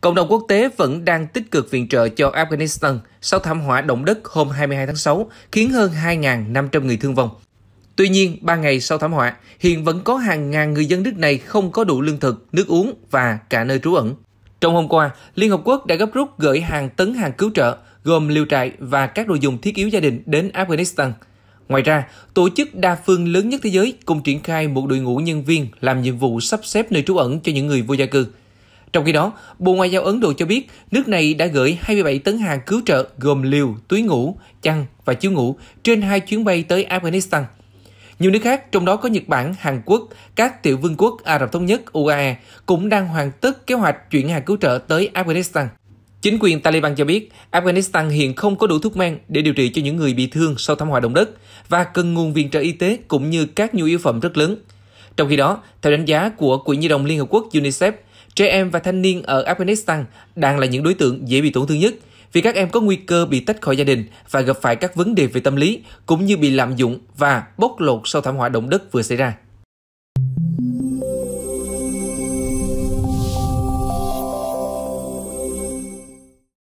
Cộng đồng quốc tế vẫn đang tích cực viện trợ cho Afghanistan sau thảm họa động đất hôm 22 tháng 6 khiến hơn 2.500 người thương vong. Tuy nhiên, 3 ngày sau thảm họa, hiện vẫn có hàng ngàn người dân nước này không có đủ lương thực, nước uống và cả nơi trú ẩn. Trong hôm qua, Liên Hợp Quốc đã gấp rút gửi hàng tấn hàng cứu trợ, gồm liều trại và các đồ dùng thiết yếu gia đình đến Afghanistan. Ngoài ra, tổ chức đa phương lớn nhất thế giới cũng triển khai một đội ngũ nhân viên làm nhiệm vụ sắp xếp nơi trú ẩn cho những người vô gia cư – trong khi đó, Bộ Ngoại giao Ấn Độ cho biết nước này đã gửi 27 tấn hàng cứu trợ gồm liều, túi ngủ, chăn và chiếu ngủ trên hai chuyến bay tới Afghanistan. Nhiều nước khác, trong đó có Nhật Bản, Hàn Quốc, các tiểu vương quốc Ả Rập Thống Nhất UAE cũng đang hoàn tất kế hoạch chuyển hàng cứu trợ tới Afghanistan. Chính quyền Taliban cho biết Afghanistan hiện không có đủ thuốc men để điều trị cho những người bị thương sau thảm họa động đất và cần nguồn viện trợ y tế cũng như các nhu yếu phẩm rất lớn. Trong khi đó, theo đánh giá của Quỹ Nhi đồng Liên Hợp Quốc UNICEF, Trẻ em và thanh niên ở Afghanistan đang là những đối tượng dễ bị tổn thương nhất vì các em có nguy cơ bị tách khỏi gia đình và gặp phải các vấn đề về tâm lý cũng như bị lạm dụng và bóc lột sau thảm họa động đất vừa xảy ra.